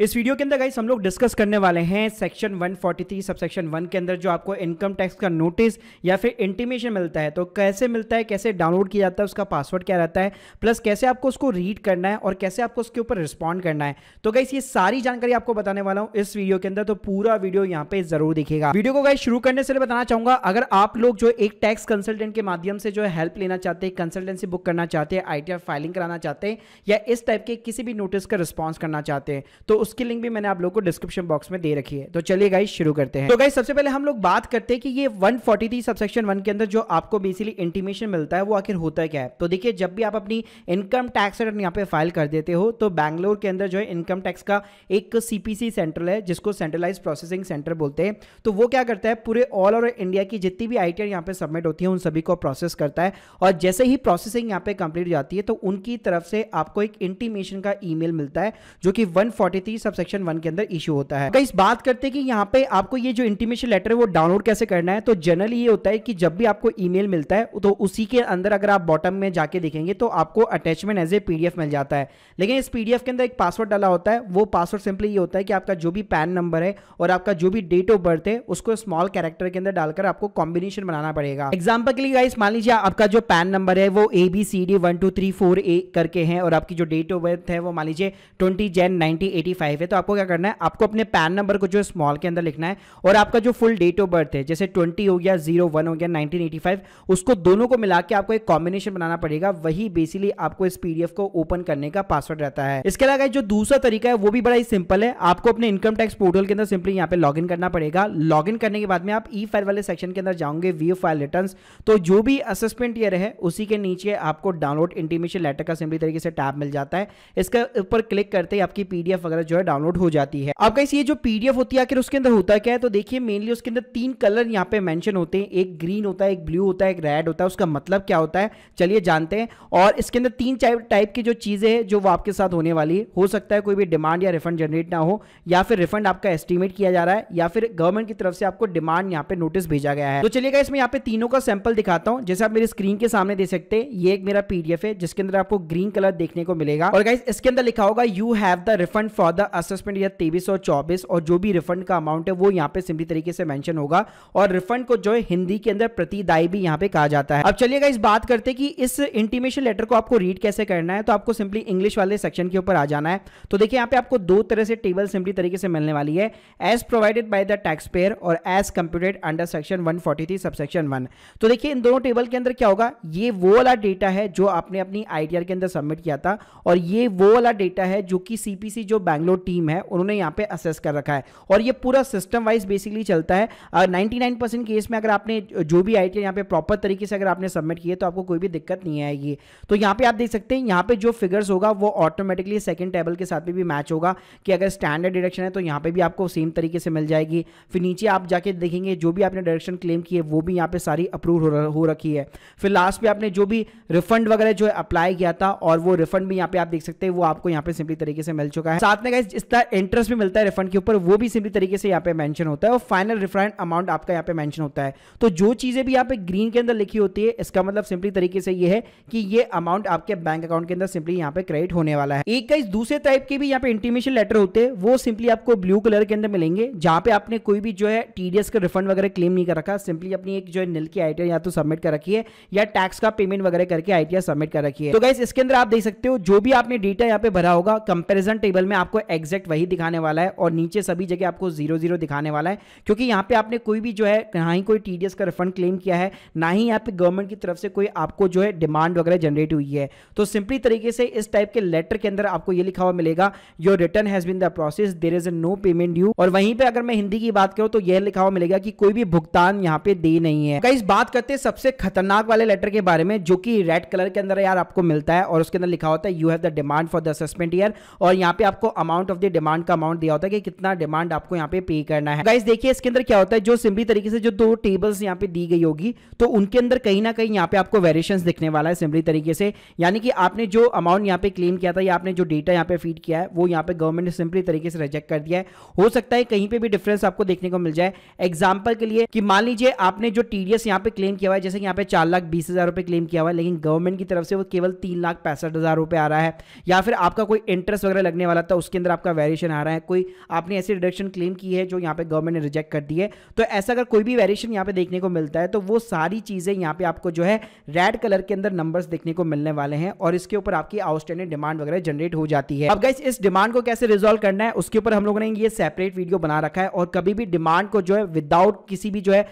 इस वीडियो के अंदर गाइस हम लोग डिस्कस करने वाले हैं सेक्शन 143 सब सेक्शन 1 के अंदर जो आपको इनकम टैक्स का नोटिस या फिर इंटीमेशन मिलता है तो कैसे मिलता है कैसे डाउनलोड किया जाता है उसका पासवर्ड क्या रहता है प्लस कैसे आपको उसको रीड करना है और कैसे आपको उसके ऊपर रिस्पॉन्ड करना है तो गाइस ये सारी जानकारी आपको बताने वाला हूँ इस वीडियो के अंदर तो पूरा वीडियो यहाँ पे जरूर दिखेगा वीडियो को गाइस शुरू करने से बताना चाहूंगा अगर आप लोग जो एक टैक्स कंसल्टेंट के माध्यम से जो है हेल्प लेना चाहते हैं कंसल्टेंसी बुक करना चाहते हैं आई फाइलिंग कराना चाहते हैं या इस टाइप के किसी भी नोटिस का रिस्पॉन्स करना चाहते हैं तो उसकी लिंक भी मैंने आप लोगों को डिस्क्रिप्शन बॉक्स में दे रखी है तो चलिए गाइस शुरू करते हैं तो गाइस सबसे पहले हम लोग बात करते हैं कि ये 143 सबसेक्शन वन के अंदर जो आपको बेसिकली इंटीमेशन मिलता है वो आखिर होता है क्या है तो देखिए जब भी आप अपनी इनकम टैक्स रिटर्न यहाँ पे फाइल कर देते हो तो बैंगलोर के अंदर जो है इनकम टैक्स का एक सीपीसी सेंट्रल है जिसको सेंट्रलाइज प्रोसेसिंग सेंटर बोलते हैं तो वो क्या करता है पूरे ऑल ओवर इंडिया की जितनी भी आई टी यहाँ पे सबमिट होती है उन सभी को प्रोसेस करता है और जैसे ही प्रोसेसिंग यहाँ पे कंप्लीट हो जाती है तो उनकी तरफ से आपको एक इंटीमेशन का ई मिलता है जो कि वन सी सब सेक्शन वन के अंदर इशू होता है इस बात करते हैं कि यहाँ पे आपको ये जो इंटीमेशन लेटर है वो डाउनलोड कैसे करना है तो जनरली ये होता है कि जब भी आपको ईमेल मिलता है तो उसी के अंदर अगर आप बॉटम में जाके देखेंगे तो आपको अटैचमेंट एज ए पीडीएफ मिल जाता है लेकिन इस पीडीएफ के अंदर एक पासवर्ड डाला होता है वो पासवर्ड सिंपली ये होता है कि आपका जो भी पैन नंबर है और आपका जो भी डेट ऑफ बर्थ है उसको स्मॉल कैरेक्टर के अंदर डालकर आपको कॉम्बिनेशन बनाना पड़ेगा एग्जाम्पल के लिए गाइस मान लीजिए आपका जो पैन नंबर है वो A B C D one two three four A करके है और आपकी जो डेट ऑफ बर्थ है वो मान लीजिए twenty Jan nineteen eighty five है तो आपको क्या करना है आपको अपने पैन नंबर को जो स्मॉल के अंदर लिखना है और आपका जो फुल डेट ऑफ बर्थ है जैसे ट्वेंटी हो गया जीरो वन हो गया नाइनटीन एटी फाइव उसको दोनों को मिला के आपको एक कॉम्बिनेशन बनाना पड़ेगा वही बेसिकली आपको इस पीडीएफ को ओपन करने का पासवर्ड रहता है इसके अलावा जो दूसरा तरीका है वो भी बड़ा ही सिंपल है आपको अपने इनकम टैक्स पोर्टल के अंदर सिंपली यहाँ पे लॉग करना पड़ेगा लॉग करने के बाद में आप ई फाइल वाले सेक्शन के अंदर जाओगे वी फाइल रिटर्न तो जो भी असेसमेंट ईयर है उसी के नीचे आपको डाउनलोड इंटीमेशन लेटर का सिंपली तरीके से टैब मिल जाता है इसके ऊपर क्लिक करते ही आपकी पीडीएफ वगैरह जो है डाउनलोड हो जाती है अब इस ये जो पीडीएफ होती है आखिर उसके अंदर होता क्या है तो देखिए मेनली उसके अंदर तीन कलर यहाँ पे मेंशन होते हैं एक ग्रीन होता है एक ब्लू होता है एक रेड होता है उसका मतलब क्या होता है चलिए जानते हैं और इसके अंदर तीन टाइप की जो चीज़ें हैं जो वो आपके साथ होने वाली हो सकता है कोई भी डिमांड या रिफंड जनरेट ना हो या फिर रिफंड आपका एस्टिमेट किया जा रहा है या फिर गवर्नमेंट की तरफ से आपको डिमांड यहाँ पे नोटिस भेजा गया है तो चलिएगा इसमें यहाँ पे तीनों का सैंपल दिखाता हूँ जैसे आप मेरी स्क्रीन के सामने देख सकते हैं ये एक मेरा पीडीएफ है जिसके अंदर आपको ग्रीन कलर देखने को मिलेगा और गाइस इसके अंदर लिखा होगा you have the refund for the the assessment या तेईस और चौबीस और जो भी रिफंड का अमाउंट है वो यहाँ पे सिंपली तरीके से मैंशन होगा और रिफंड को जो है हिंदी के अंदर प्रतिदायी भी यहाँ पे कहा जाता है अब चलिएगा इस बात करते कि इस इंटीमेशन लेटर को आपको रीड कैसे करना है तो आपको सिंपली इंग्लिश वाले सेक्शन के ऊपर आ जाना है तो देखिए यहाँ पे आपको दो तरह से टेबल सिंपली तरीके से मिलने वाली है as provided by the tax payer और as computed under section one sub section one तो देखिए इन दोनों टेबल के अंदर क्या होगा ये वो वाला डेटा है जो आपने अपनी आईटीआर के अंदर सबमिट किया था और ये वो वाला डेटा है जो कि सीपीसी जो बैंगलोर टीम है उन्होंने यहाँ पे असेस कर रखा है और ये पूरा सिस्टम वाइज बेसिकली चलता है नाइन्टी नाइन केस में अगर आपने जो भी आई टी यहाँ पे प्रॉपर तरीके से अगर आपने सबमिट किया तो आपको कोई भी दिक्कत नहीं आएगी तो यहाँ पे आप देख सकते हैं यहाँ पे जो फिगर्स होगा वो ऑटोमेटिकली सेकंड टेबल के साथ भी, भी मैच होगा कि अगर स्टैंडर्ड डिडक्शन है तो यहाँ पर भी आपको सेम तरीके से मिल जाएगी फिर नीचे आप जाके देखेंगे जो भी आपने डायरेक्शन क्लेम की है वो भी यहाँ पे सारी अप्रूव हो, रखी है फिर लास्ट पे आपने जो भी रिफंड वगैरह जो है अप्लाई किया था और वो रिफंड भी यहाँ पे आप देख सकते हैं वो आपको यहाँ पे सिंपली तरीके से मिल चुका है साथ में गाइज इसका इंटरेस्ट भी मिलता है रिफंड के ऊपर वो भी सिंपली तरीके से यहाँ पे मेंशन होता है और फाइनल रिफंड अमाउंट आपका यहाँ पे मेंशन होता है तो जो चीज़ें भी यहाँ पे ग्रीन के अंदर लिखी होती है इसका मतलब सिंपली तरीके से ये है कि ये अमाउंट आपके बैंक अकाउंट के अंदर सिंपली यहाँ पे क्रेडिट होने वाला है एक गाइज दूसरे टाइप के भी यहाँ पे इंटीमेशन लेटर होते हैं वो सिंपली आपको ब्लू कलर के अंदर मिलेंगे जहाँ पे आपने कोई भी जो है टीडीएस का रिफंड वगैरह क्लेम नहीं कर रखा सिंपली अपनी एक जो है निल की आईटीआर या तो सबमिट कर रखी है या टैक्स का पेमेंट वगैरह करके आईटीआर सबमिट कर रखी है तो गाइज इसके अंदर आप देख सकते हो जो भी आपने डेटा यहाँ पे भरा होगा कंपेरिजन टेबल में आपको एग्जैक्ट वही दिखाने वाला है और नीचे सभी जगह आपको जीरो जीरो दिखाने वाला है क्योंकि यहाँ पे आपने कोई भी जो है ना ही कोई टी का रिफंड क्लेम किया है ना ही यहाँ पे गवर्नमेंट की तरफ से कोई आपको जो है डिमांड वगैरह जनरेट हुई है तो सिंपली तरीके से इस टाइप के लेटर के अंदर आपको ये लिखा हुआ मिलेगा your return has been the process there is no payment due और वहीं पर अगर मैं हिंदी की बात करूँ तो यह लिखा हुआ मिलेगा कि कोई भी भुगतान यहाँ पे दे नहीं है कई बात करते सबसे खतरनाक वाले लेटर के बारे में जो कि रेड कलर के अंदर यार आपको मिलता है और उसके अंदर लिखा होता है you have the demand for the suspend year और यहाँ पे आपको amount amount of the demand का अमाउंट दिया होता है कि कितना डिमांड आपको यहाँ पे पे करना है गाइस देखिए इसके अंदर क्या होता है जो सिंपली तरीके से जो दो टेबल्स यहाँ पे दी गई होगी तो उनके अंदर कहीं ना कहीं यहाँ पे आपको वेरिएशन दिखने वाला है सिंपली तरीके से यानी कि आपने जो अमाउंट यहाँ पे क्लेम किया था या आपने जो डेटा यहाँ पे फीड किया है वो यहाँ पे गवर्नमेंट ने सिंपली तरीके से रिजेक्ट कर दिया है हो सकता है कहीं पर भी डिफरेंस आपको देखने को मिल जाए एग्जाम्पल के लिए कि मान लीजिए आपने जो टीडीएस यहाँ पे क्लेम किया हुआ है जैसे कि यहाँ पे चार लाख बीस हजार रुपये क्लेम किया हुआ है लेकिन गवर्नमेंट की तरफ से वो केवल तीन लाख पैंसठ हजार रुपए आ रहा है या फिर आपका कोई इंटरेस्ट वगैरह लगने वाला था उसके अंदर आपका वेरिएशन आ रहा है कोई आपने ऐसी डिडक्शन क्लेम की है जो यहाँ पे गवर्नमेंट ने रिजेक्ट कर दी है तो ऐसा अगर कोई भी वेरिएशन यहाँ पे देखने को मिलता है तो वो सारी चीज़ें यहाँ पे आपको जो है रेड कलर के अंदर नंबर्स देखने को मिलने वाले हैं और इसके ऊपर आपकी आउटस्टैंडिंग डिमांड वगैरह जनरेट हो जाती है अब गैस इस डिमांड को कैसे रिजोल्व करना है उसके ऊपर हम लोगों ने ये सेपरेट वीडियो बना रखा है और कभी भी डिमांड को जो है विदाउट किसी भी जो है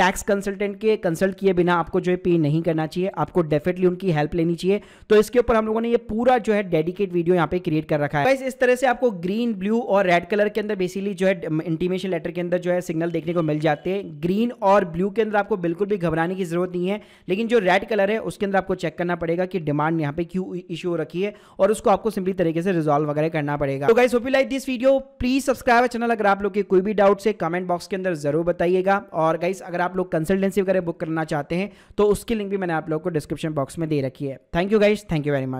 टैक्स कंसल्टेंट के कंसल्ट किए बिना आपको जो है पे नहीं करना चाहिए आपको डेफिनेटली उनकी हेल्प लेनी चाहिए तो इसके ऊपर हम लोगों ने ये पूरा जो है डेडिकेट वीडियो यहाँ पे क्रिएट कर रखा है इस तरह से आपको ग्रीन ब्लू और रेड कलर के अंदर बेसिकली जो है इंटीमेशन um, लेटर के अंदर जो है सिग्नल देखने को मिल जाते हैं ग्रीन और ब्लू के अंदर आपको बिल्कुल भी घबराने की जरूरत नहीं है लेकिन जो रेड कलर है उसके अंदर आपको चेक करना पड़ेगा कि डिमांड यहाँ पे क्यों इशू हो रखी है और उसको आपको सिंपली तरीके से रिजॉल्व वगैरह करना पड़ेगा तो guys hope like this video please subscribe channel अगर आप लोग के कोई भी डाउट से कमेंट बॉक्स के अंदर जरूर बताइएगा और गाइस अगर आप लोग कंसल्टेंसी वगैरह बुक करना चाहते हैं तो उसकी लिंक भी मैंने आप लोग को डिस्क्रिप्शन बॉक्स में दे रखी है thank you guys thank you very much